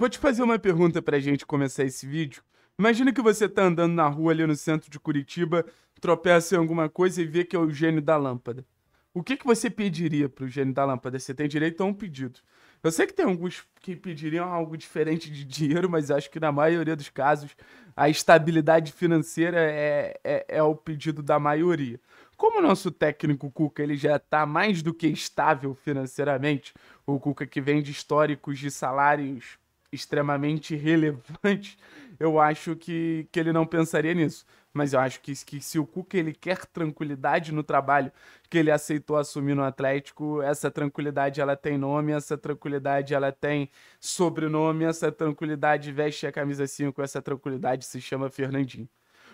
Vou te fazer uma pergunta pra gente começar esse vídeo. Imagina que você tá andando na rua ali no centro de Curitiba, tropeça em alguma coisa e vê que é o gênio da lâmpada. O que, que você pediria pro gênio da lâmpada? Você tem direito a um pedido. Eu sei que tem alguns que pediriam algo diferente de dinheiro, mas acho que na maioria dos casos a estabilidade financeira é, é, é o pedido da maioria. Como o nosso técnico Cuca ele já está mais do que estável financeiramente, o Cuca que vem de históricos de salários extremamente relevante, eu acho que, que ele não pensaria nisso. Mas eu acho que, que se o Cuca ele quer tranquilidade no trabalho que ele aceitou assumir no Atlético, essa tranquilidade ela tem nome, essa tranquilidade ela tem sobrenome, essa tranquilidade veste a camisa 5, essa tranquilidade se chama Fernandinho.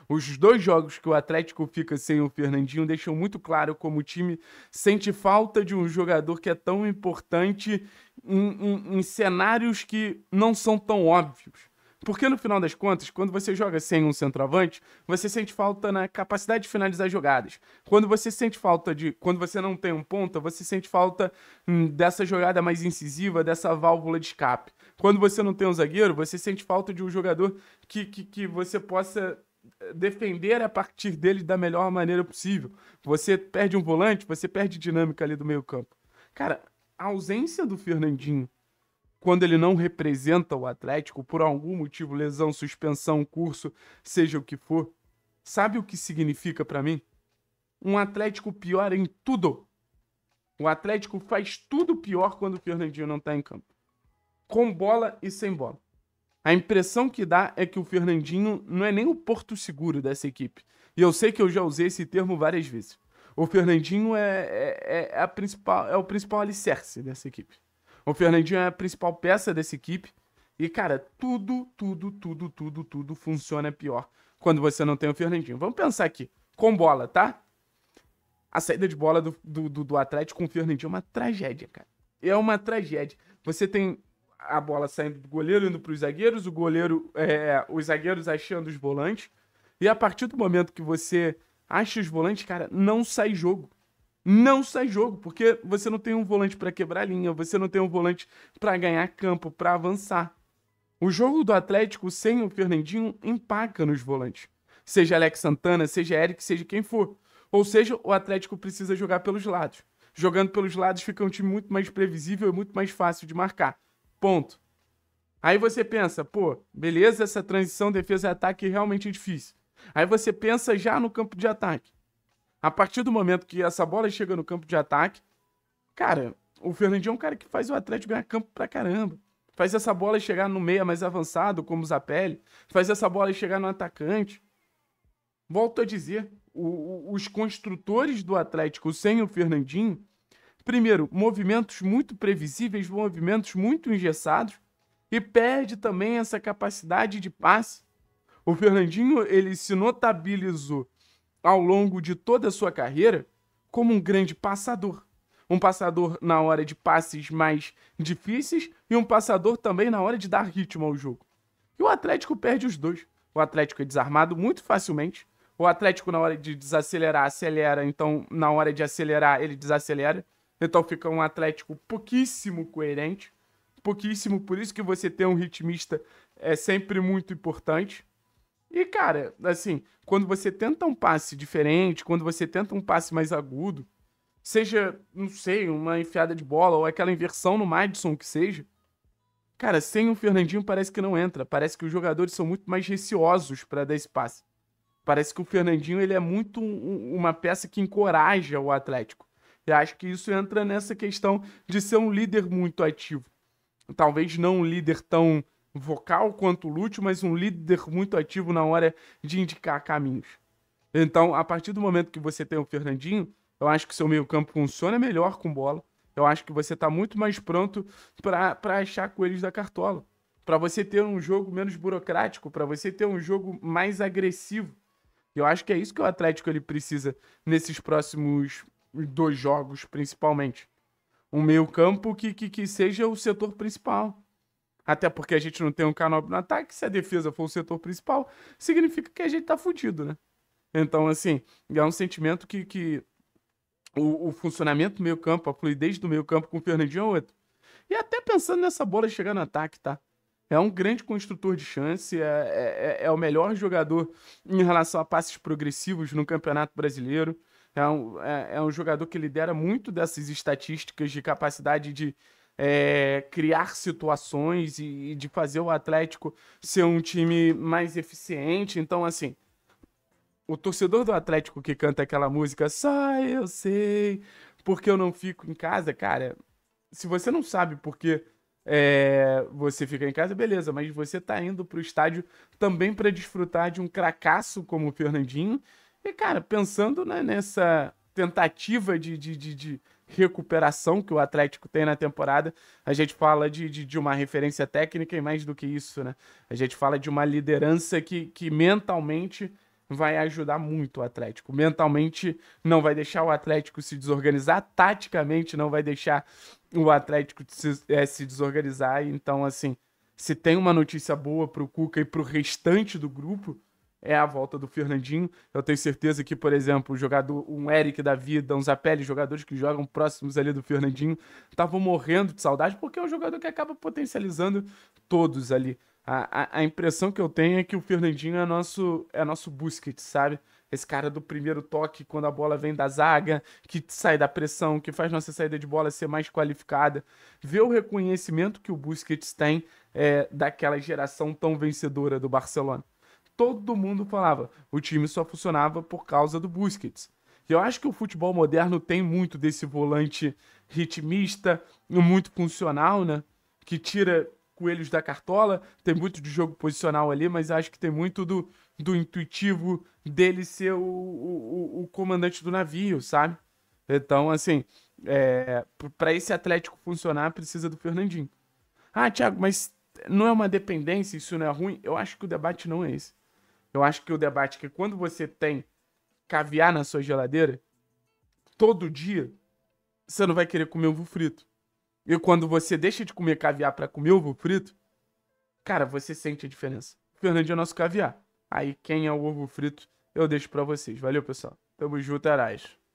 Os dois jogos que o Atlético fica sem o Fernandinho deixam muito claro como o time sente falta de um jogador que é tão importante em, em, em cenários que não são tão óbvios. Porque no final das contas, quando você joga sem um centroavante, você sente falta na capacidade de finalizar jogadas. Quando você sente falta de. Quando você não tem um ponta, você sente falta hum, dessa jogada mais incisiva, dessa válvula de escape. Quando você não tem um zagueiro, você sente falta de um jogador que, que, que você possa eh, defender a partir dele da melhor maneira possível. Você perde um volante, você perde dinâmica ali do meio-campo. Cara, a ausência do Fernandinho quando ele não representa o Atlético por algum motivo, lesão, suspensão, curso, seja o que for, sabe o que significa para mim? Um Atlético pior em tudo. O Atlético faz tudo pior quando o Fernandinho não tá em campo. Com bola e sem bola. A impressão que dá é que o Fernandinho não é nem o porto seguro dessa equipe. E eu sei que eu já usei esse termo várias vezes. O Fernandinho é, é, é, é, a principal, é o principal alicerce dessa equipe. O Fernandinho é a principal peça dessa equipe. E, cara, tudo, tudo, tudo, tudo, tudo funciona pior quando você não tem o Fernandinho. Vamos pensar aqui, com bola, tá? A saída de bola do, do, do, Atlético com o Fernandinho é uma tragédia, cara. É uma tragédia. Você tem a bola saindo do goleiro, indo para os zagueiros, o goleiro, é, é, os zagueiros achando os volantes. E a partir do momento que você acha os volantes, cara, não sai jogo. Não sai jogo, porque você não tem um volante para quebrar linha, você não tem um volante para ganhar campo, para avançar. O jogo do Atlético sem o Fernandinho empaca nos volantes. Seja Alex Santana, seja Eric, seja quem for. Ou seja, o Atlético precisa jogar pelos lados. Jogando pelos lados fica um time muito mais previsível e muito mais fácil de marcar. Ponto. Aí você pensa, pô, beleza, essa transição defesa-ataque é realmente é difícil. Aí você pensa já no campo de ataque. A partir do momento que essa bola chega no campo de ataque, cara, o Fernandinho é um cara que faz o Atlético ganhar campo pra caramba. Faz essa bola chegar no meia mais avançado, como o Zapelli. Faz essa bola chegar no atacante. Volto a dizer, o, o, os construtores do Atlético sem o Fernandinho, primeiro, movimentos muito previsíveis, movimentos muito engessados, e perde também essa capacidade de passe o Fernandinho, ele se notabilizou ao longo de toda a sua carreira como um grande passador. Um passador na hora de passes mais difíceis e um passador também na hora de dar ritmo ao jogo. E o Atlético perde os dois. O Atlético é desarmado muito facilmente. O Atlético, na hora de desacelerar, acelera. Então, na hora de acelerar, ele desacelera. Então, fica um Atlético pouquíssimo coerente. Pouquíssimo. Por isso que você ter um ritmista é sempre muito importante. E, cara, assim, quando você tenta um passe diferente, quando você tenta um passe mais agudo, seja, não sei, uma enfiada de bola ou aquela inversão no Madison que seja, cara, sem o Fernandinho parece que não entra. Parece que os jogadores são muito mais receosos para dar esse passe. Parece que o Fernandinho ele é muito um, uma peça que encoraja o Atlético. E acho que isso entra nessa questão de ser um líder muito ativo. Talvez não um líder tão vocal quanto lúteo, mas um líder muito ativo na hora de indicar caminhos. Então, a partir do momento que você tem o Fernandinho, eu acho que seu meio-campo funciona melhor com bola. Eu acho que você está muito mais pronto para achar coelhos da cartola. Para você ter um jogo menos burocrático, para você ter um jogo mais agressivo. Eu acho que é isso que o Atlético ele precisa nesses próximos dois jogos, principalmente. Um meio-campo que, que, que seja o setor principal. Até porque a gente não tem um canal no ataque. Se a defesa for o setor principal, significa que a gente tá fudido, né? Então, assim, é um sentimento que, que o, o funcionamento do meio campo, a fluidez do meio campo com o Fernandinho é outro. E até pensando nessa bola chegar no ataque, tá? É um grande construtor de chance, é, é, é, é o melhor jogador em relação a passes progressivos no Campeonato Brasileiro. É um, é, é um jogador que lidera muito dessas estatísticas de capacidade de, é, criar situações e, e, de fazer o Atlético ser um time mais eficiente. Então, assim, o torcedor do Atlético que canta aquela música, só eu sei, porque eu não fico em casa, cara. Se você não sabe porque é, você fica em casa, beleza, mas você tá indo pro estádio também para desfrutar de um cracasso como o Fernandinho. E, cara, pensando né, nessa tentativa de, de, de, de recuperação que o Atlético tem na temporada, a gente fala de, de, de, uma referência técnica e mais do que isso, né? A gente fala de uma liderança que, que mentalmente vai ajudar muito o Atlético. Mentalmente não vai deixar o Atlético se desorganizar, taticamente não vai deixar o Atlético se, é, se desorganizar. Então, assim, se tem uma notícia boa para o Cuca e para o restante do grupo, é a volta do Fernandinho. Eu tenho certeza que, por exemplo, o jogador, um Eric da vida, um Zapelli, jogadores que jogam próximos ali do Fernandinho, estavam morrendo de saudade, porque é um jogador que acaba potencializando todos ali. A, a, a, impressão que eu tenho é que o Fernandinho é nosso, é nosso Busquets, sabe? Esse cara do primeiro toque, quando a bola vem da zaga, que sai da pressão, que faz nossa saída de bola ser mais qualificada. Ver o reconhecimento que o Busquets tem é, daquela geração tão vencedora do Barcelona todo mundo falava. O time só funcionava por causa do Busquets. Eu acho que o futebol moderno tem muito desse volante ritmista, muito funcional, né? Que tira coelhos da cartola, tem muito de jogo posicional ali, mas acho que tem muito do, do intuitivo dele ser o, o, o comandante do navio, sabe? Então, assim, é, para esse Atlético funcionar, precisa do Fernandinho. Ah, Thiago, mas não é uma dependência, isso não é ruim? Eu acho que o debate não é esse. Eu acho que o debate é que quando você tem caviar na sua geladeira, todo dia, você não vai querer comer ovo frito. E quando você deixa de comer caviar para comer ovo frito, cara, você sente a diferença. O Fernandinho é nosso caviar. Aí quem é o ovo frito, eu deixo para vocês. Valeu, pessoal. Tamo junto, Arás. É